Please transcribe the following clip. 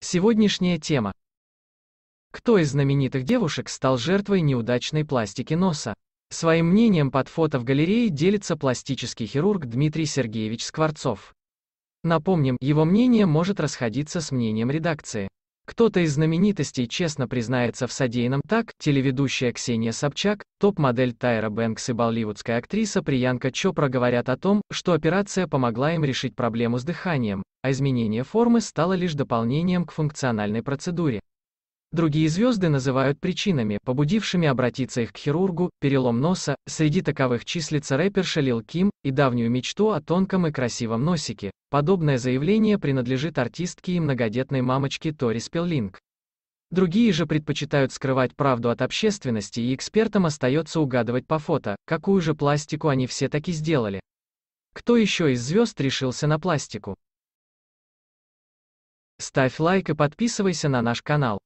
Сегодняшняя тема. Кто из знаменитых девушек стал жертвой неудачной пластики носа? Своим мнением под фото в галерее делится пластический хирург Дмитрий Сергеевич Скворцов. Напомним, его мнение может расходиться с мнением редакции. Кто-то из знаменитостей честно признается в содеянном так, телеведущая Ксения Собчак, топ-модель Тайра Бэнкс и болливудская актриса Приянка Чопра говорят о том, что операция помогла им решить проблему с дыханием, а изменение формы стало лишь дополнением к функциональной процедуре. Другие звезды называют причинами, побудившими обратиться их к хирургу, перелом носа, среди таковых числится рэпер Лил Ким, и давнюю мечту о тонком и красивом носике. Подобное заявление принадлежит артистке и многодетной мамочке Тори Спеллинг. Другие же предпочитают скрывать правду от общественности, и экспертам остается угадывать по фото, какую же пластику они все таки сделали. Кто еще из звезд решился на пластику? Ставь лайк и подписывайся на наш канал.